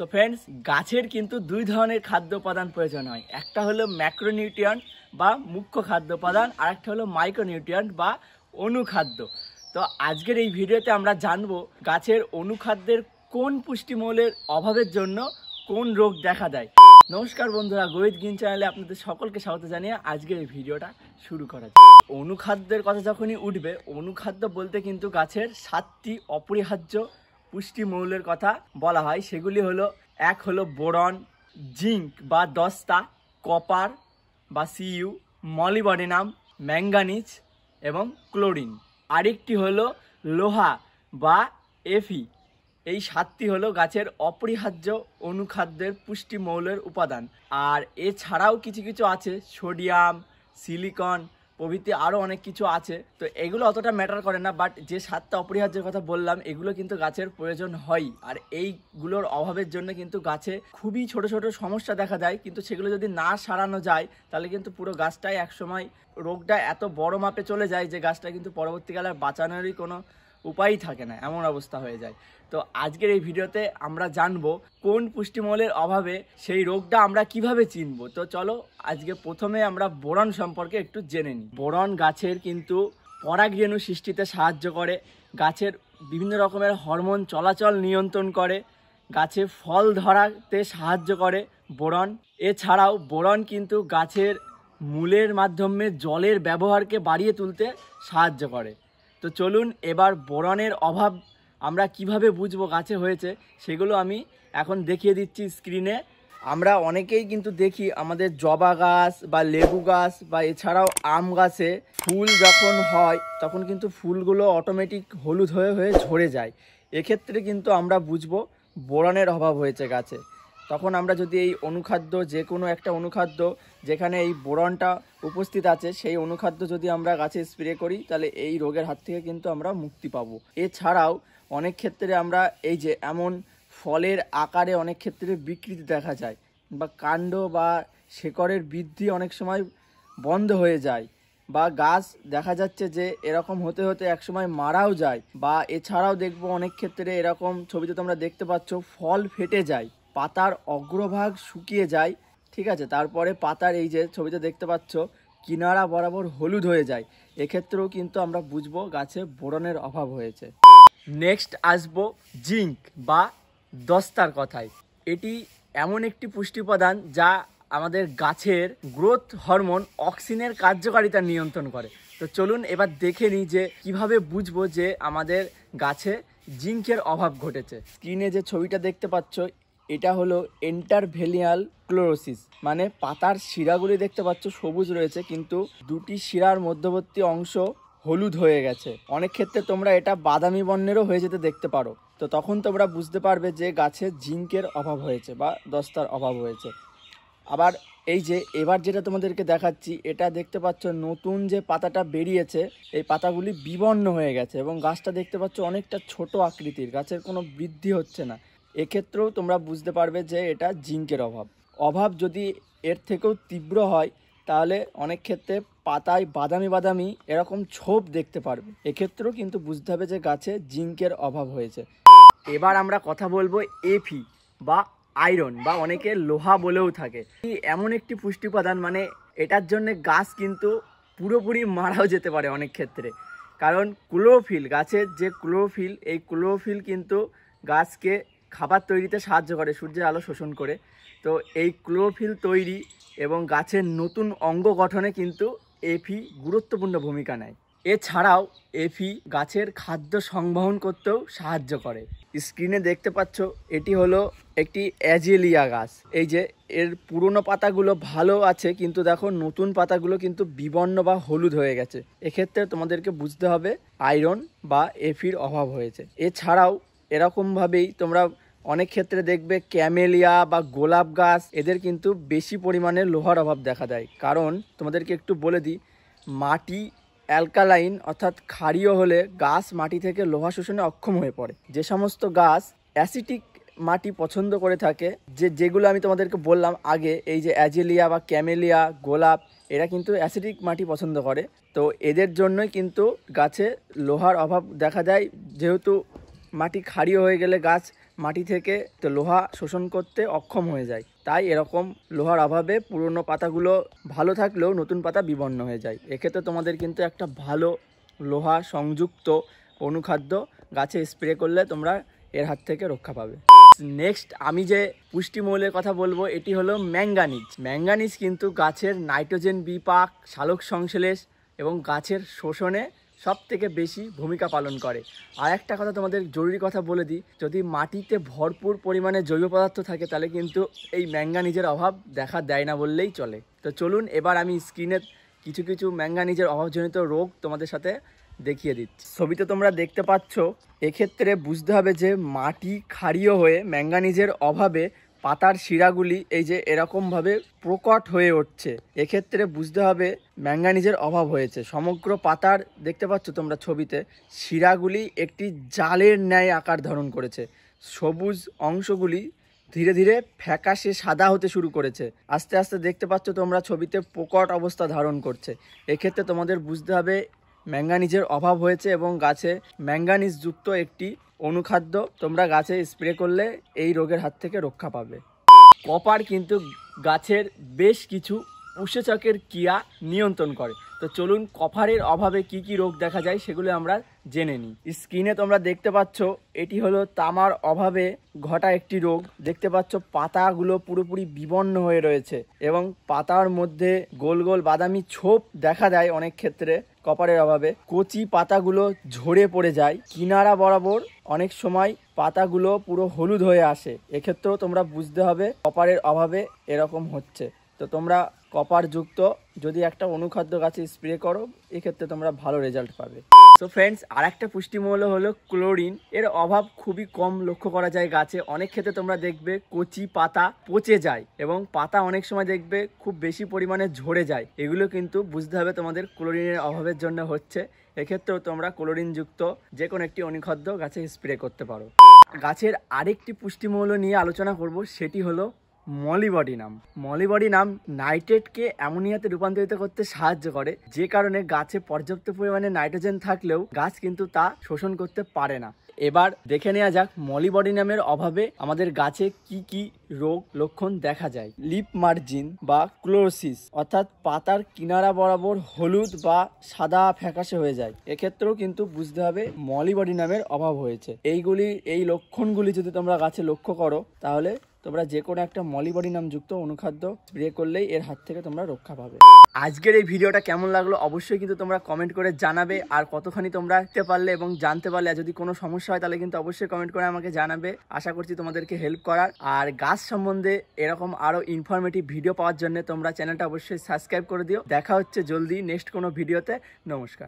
so friends গাছের কিন্তু দুই ধরনের খাদ্য উপাদান প্রয়োজন হয় একটা হলো ম্যাক্রোনিউট্রিয়েন্ট বা মুখ্য খাদ্য উপাদান আর একটা হলো মাইক্রোনিউট্রিয়েন্ট বা অনুখাদ্য তো আজকের এই ভিডিওতে আমরা জানব গাছের অনুখাদ্যের কোন পুষ্টিমূলের অভাবের জন্য কোন রোগ দেখা দেয় নমস্কার বন্ধুরা গোহিত গিন চ্যানেলে আপনাদের সকলকে স্বাগত জানিয়ে আজকের এই ভিডিওটা শুরু করা যায় অনুখাদ্যের কথা যখনই উঠবে অনুখাদ্য বলতে কিন্তু গাছের সাতটি অপরিহার্য পুষ্টিমৌলের কথা বলা হয় সেগুলি হলো এক হলো বোরন জিঙ্ক বা দস্তা কপার বা সিইউ মলিবডেনাম ম্যাঙ্গানিজ এবং ক্লোরিন আরেকটি হলো লোহা বা এফি এই সাতটি হলো গাছের অপরিহার্য অনুখাদ্যের পুষ্টিমৌলের উপাদান আর এছাড়াও কিছু কিছু আছে সোডিয়াম সিলিকন প্রভৃতি আরও অনেক কিছু আছে তো এগুলো অতটা ম্যাটার করে না বাট যে সাতটা অপরিহার্যের কথা বললাম এগুলো কিন্তু গাছের প্রয়োজন হয় আর এইগুলোর অভাবের জন্য কিন্তু গাছে খুবই ছোট ছোট সমস্যা দেখা দেয় কিন্তু সেগুলো যদি না সারানো যায় তাহলে কিন্তু পুরো গাছটাই একসময় রোগটা এত বড় মাপে চলে যায় যে গাছটা কিন্তু পরবর্তীকালে বাঁচানোরই কোনো উপায়ই থাকে না এমন অবস্থা হয়ে যায় তো আজকের এই ভিডিওতে আমরা জানবো কোন পুষ্টিমলের অভাবে সেই রোগটা আমরা কিভাবে চিনব তো চলো আজকে প্রথমে আমরা বোরন সম্পর্কে একটু জেনে নিই বোরন গাছের কিন্তু পরাগরেণু সৃষ্টিতে সাহায্য করে গাছের বিভিন্ন রকমের হরমোন চলাচল নিয়ন্ত্রণ করে গাছে ফল ধরাতে সাহায্য করে বোরন এছাড়াও বোরন কিন্তু গাছের মূলের মাধ্যমে জলের ব্যবহারকে বাড়িয়ে তুলতে সাহায্য করে তো চলুন এবার বোরনের অভাব আমরা কিভাবে বুঝবো গাছে হয়েছে সেগুলো আমি এখন দেখিয়ে দিচ্ছি স্ক্রিনে আমরা অনেকেই কিন্তু দেখি আমাদের জবা গাছ বা লেবু গাছ বা এছাড়াও আম গাছে ফুল যখন হয় তখন কিন্তু ফুলগুলো অটোমেটিক হলুদ হয়ে হয়ে ঝরে যায় এক্ষেত্রে কিন্তু আমরা বুঝবো বোরনের অভাব হয়েছে গাছে তখন আমরা যদি এই অনুখাদ্য যে কোনো একটা অনুখাদ্য যেখানে এই বোরনটা উপস্থিত আছে সেই অনুখাদ্য যদি আমরা গাছে স্প্রে করি তাহলে এই রোগের হাত থেকে কিন্তু আমরা মুক্তি পাবো এছাড়াও অনেক ক্ষেত্রে আমরা এই যে এমন ফলের আকারে অনেক ক্ষেত্রে বিকৃতি দেখা যায় বা কাণ্ড বা শেকড়ের বৃদ্ধি অনেক সময় বন্ধ হয়ে যায় বা গাছ দেখা যাচ্ছে যে এরকম হতে হতে একসময় মারাও যায় বা এছাড়াও দেখবো অনেক ক্ষেত্রে এরকম ছবিতে তোমরা দেখতে পাচ্ছ ফল ফেটে যায় পাতার অগ্রভাগ শুকিয়ে যায় ঠিক আছে তারপরে পাতার এই যে ছবিতে দেখতে পাচ্ছ কিনারা বরাবর হলুদ হয়ে যায় এক্ষেত্রেও কিন্তু আমরা বুঝবো গাছে বোরনের অভাব হয়েছে নেক্সট আসবো জিঙ্ক বা দস্তার কথায় এটি এমন একটি পুষ্টি উপাদান যা আমাদের গাছের গ্রোথ হরমোন অক্সিনের কার্যকারিতা নিয়ন্ত্রণ করে তো চলুন এবার দেখে নিই যে কিভাবে বুঝবো যে আমাদের গাছে জিঙ্কের অভাব ঘটেছে স্ক্রিনে যে ছবিটা দেখতে পাচ্ছ এটা হলো এন্টারভেলিয়াল ক্লোরোসিস মানে পাতার শিরাগুলি দেখতে পাচ্ছ সবুজ রয়েছে কিন্তু দুটি শিরার মধ্যবর্তী অংশ হলুদ হয়ে গেছে অনেক ক্ষেত্রে তোমরা এটা বাদামি বর্ণেরও হয়ে যেতে দেখতে পারো তো তখন তোমরা বুঝতে পারবে যে গাছে জিঙ্কের অভাব হয়েছে বা দস্তার অভাব হয়েছে আবার এই যে এবার যেটা তোমাদেরকে দেখাচ্ছি এটা দেখতে পাচ্ছ নতুন যে পাতাটা বেরিয়েছে এই পাতাগুলি বিবর্ণ হয়ে গেছে এবং গাছটা দেখতে পাচ্ছ অনেকটা ছোট আকৃতির গাছের কোনো বৃদ্ধি হচ্ছে না এক্ষেত্রেও তোমরা বুঝতে পারবে যে এটা জিঙ্কের অভাব অভাব যদি এর থেকেও তীব্র হয় তাহলে অনেক ক্ষেত্রে পাতায় বাদামি বাদামি এরকম ছোপ দেখতে পারবে এক্ষেত্রেও কিন্তু বুঝতে হবে যে গাছে জিঙ্কের অভাব হয়েছে এবার আমরা কথা বলবো এফি বা আয়রন বা অনেকে লোহা বলেও থাকে এমন একটি পুষ্টি উপাদান মানে এটার জন্য গাছ কিন্তু পুরোপুরি মারাও যেতে পারে অনেক ক্ষেত্রে কারণ ক্লোরোফিল গাছের যে ক্লোরোফিল এই ক্লোরোফিল কিন্তু গাছকে খাবার তৈরিতে সাহায্য করে সূর্যের আলো শোষণ করে তো এই ক্লোরোফিল তৈরি এবং গাছের নতুন অঙ্গ গঠনে কিন্তু এফি গুরুত্বপূর্ণ ভূমিকা নেয় এছাড়াও এফি গাছের খাদ্য সংবহন করতেও সাহায্য করে স্ক্রিনে দেখতে পাচ্ছ এটি হলো একটি অ্যাজেলিয়া গাছ এই যে এর পুরনো পাতাগুলো ভালো আছে কিন্তু দেখো নতুন পাতাগুলো কিন্তু বিবর্ণ বা হলুদ হয়ে গেছে এক্ষেত্রে তোমাদেরকে বুঝতে হবে আয়রন বা এফির অভাব হয়েছে এছাড়াও এরকমভাবেই তোমরা অনেক ক্ষেত্রে দেখবে ক্যামেলিয়া বা গোলাপ গাছ এদের কিন্তু বেশি পরিমাণে লোহার অভাব দেখা দেয় কারণ তোমাদেরকে একটু বলে দিই মাটি অ্যালকালাইন অর্থাৎ ক্ষারীয় হলে গাছ মাটি থেকে লোহা শোষণে অক্ষম হয়ে পড়ে যে সমস্ত গাছ অ্যাসিটিক মাটি পছন্দ করে থাকে যে যেগুলো আমি তোমাদেরকে বললাম আগে এই যে অ্যাজেলিয়া বা ক্যামেলিয়া গোলাপ এরা কিন্তু অ্যাসিডিক মাটি পছন্দ করে তো এদের জন্যই কিন্তু গাছে লোহার অভাব দেখা যায় যেহেতু মাটি ক্ষারীয় হয়ে গেলে গাছ মাটি থেকে তো লোহা শোষণ করতে অক্ষম হয়ে যায় তাই এরকম লোহার অভাবে পুরনো পাতাগুলো ভালো থাকলেও নতুন পাতা বিবর্ণ হয়ে যায় এক্ষেত্রে তোমাদের কিন্তু একটা ভালো লোহা সংযুক্ত অনুখাদ্য গাছে স্প্রে করলে তোমরা এর হাত থেকে রক্ষা পাবে নেক্সট আমি যে পুষ্টিমৌলের কথা বলবো এটি হলো ম্যাঙ্গানিজ ম্যাঙ্গানিজ কিন্তু গাছের নাইট্রোজেন বিপাক শালক সংশ্লেষ এবং গাছের শোষণে সব থেকে বেশি ভূমিকা পালন করে আর একটা কথা তোমাদের জরুরি কথা বলে দিই যদি মাটিতে ভরপুর পরিমাণে জৈব পদার্থ থাকে তাহলে কিন্তু এই ম্যাঙ্গানিজের অভাব দেখা দেয় না বললেই চলে তো চলুন এবার আমি স্ক্রিনে কিছু কিছু ম্যাঙ্গানিজের অভাবজনিত রোগ তোমাদের সাথে দেখিয়ে দিচ্ছি ছবিতে তোমরা দেখতে পাচ্ছ এক্ষেত্রে বুঝতে হবে যে মাটি ক্ষারীয় হয়ে ম্যাঙ্গানিজের অভাবে পাতার শিরাগুলি এই যে এরকমভাবে প্রকট হয়ে উঠছে এক্ষেত্রে বুঝতে হবে ম্যাঙ্গানিজের অভাব হয়েছে সমগ্র পাতার দেখতে পাচ্ছ তোমরা ছবিতে শিরাগুলি একটি জালের ন্যায় আকার ধারণ করেছে সবুজ অংশগুলি ধীরে ধীরে ফ্যাকাশে সাদা হতে শুরু করেছে আস্তে আস্তে দেখতে পাচ্ছ তোমরা ছবিতে প্রকট অবস্থা ধারণ করছে এক্ষেত্রে তোমাদের বুঝতে হবে ম্যাঙ্গানিজের অভাব হয়েছে এবং গাছে ম্যাঙ্গানিজ যুক্ত একটি অনুখাদ্য তোমরা গাছে স্প্রে করলে এই রোগের হাত থেকে রক্ষা পাবে কপার কিন্তু গাছের বেশ কিছু উষেচকের ক্রিয়া নিয়ন্ত্রণ করে তো চলুন কপারের অভাবে কি কি রোগ দেখা যায় সেগুলো আমরা জেনে নিই স্ক্রিনে তোমরা দেখতে পাচ্ছ এটি হলো তামার অভাবে ঘটা একটি রোগ দেখতে পাচ্ছ পাতাগুলো পুরোপুরি বিবন্ন হয়ে রয়েছে এবং পাতার মধ্যে গোল গোল বাদামি ছোপ দেখা দেয় অনেক ক্ষেত্রে কপারের অভাবে কচি পাতাগুলো ঝরে পড়ে যায় কিনারা বরাবর অনেক সময় পাতাগুলো পুরো হলুদ হয়ে আসে এক্ষেত্রেও তোমরা বুঝতে হবে কপারের অভাবে এরকম হচ্ছে তো তোমরা কপার যুক্ত যদি একটা অনুখাদ্য গাছে স্প্রে করো এক্ষেত্রে তোমরা ভালো রেজাল্ট পাবে সো ফ্রেন্ডস আর একটা পুষ্টিমূল্য হলো ক্লোরিন এর অভাব খুবই কম লক্ষ্য করা যায় গাছে অনেক ক্ষেত্রে তোমরা দেখবে কচি পাতা পচে যায় এবং পাতা অনেক সময় দেখবে খুব বেশি পরিমাণে ঝরে যায় এগুলো কিন্তু বুঝতে হবে তোমাদের ক্লোরিনের অভাবের জন্য হচ্ছে এক্ষেত্রেও তোমরা ক্লোরিনযুক্ত যে কোনো একটি অনুখাদ্য গাছে স্প্রে করতে পারো গাছের আরেকটি পুষ্টিমূল্য নিয়ে আলোচনা করব সেটি হলো মলিবডিনাম মলিবডিনাম নাইট্রেটকে অ্যামোনিয়াতে রূপান্তরিত করতে সাহায্য করে যে কারণে গাছে পর্যাপ্ত পরিমাণে নাইট্রোজেন থাকলেও গাছ কিন্তু তা শোষণ করতে পারে না এবার দেখে নেওয়া যাক মলিবডিনামের অভাবে আমাদের গাছে কি কি রোগ লক্ষণ দেখা যায় লিপ মার্জিন বা ক্লোরোসিস অর্থাৎ পাতার কিনারা বরাবর হলুদ বা সাদা ফ্যাকাশে হয়ে যায় এক্ষেত্রেও কিন্তু বুঝতে হবে মলিবডিনামের অভাব হয়েছে এইগুলি এই লক্ষণগুলি যদি তোমরা গাছে লক্ষ্য করো তাহলে তোমরা যে কোনো একটা মলিবডি নামযুক্ত অনুখাদ্য স্প্রে করলেই এর হাত থেকে তোমরা রক্ষা পাবে আজকের এই ভিডিওটা কেমন লাগলো অবশ্যই কিন্তু তোমরা কমেন্ট করে জানাবে আর কতখানি তোমরা দেখতে পারলে এবং জানতে পারলে যদি কোনো সমস্যা হয় তাহলে কিন্তু অবশ্যই কমেন্ট করে আমাকে জানাবে আশা করছি তোমাদেরকে হেল্প করার আর গাছ সম্বন্ধে এরকম আরও ইনফরমেটিভ ভিডিও পাওয়ার জন্য তোমরা চ্যানেলটা অবশ্যই সাবস্ক্রাইব করে দিও দেখা হচ্ছে জলদি নেক্সট কোনো ভিডিওতে নমস্কার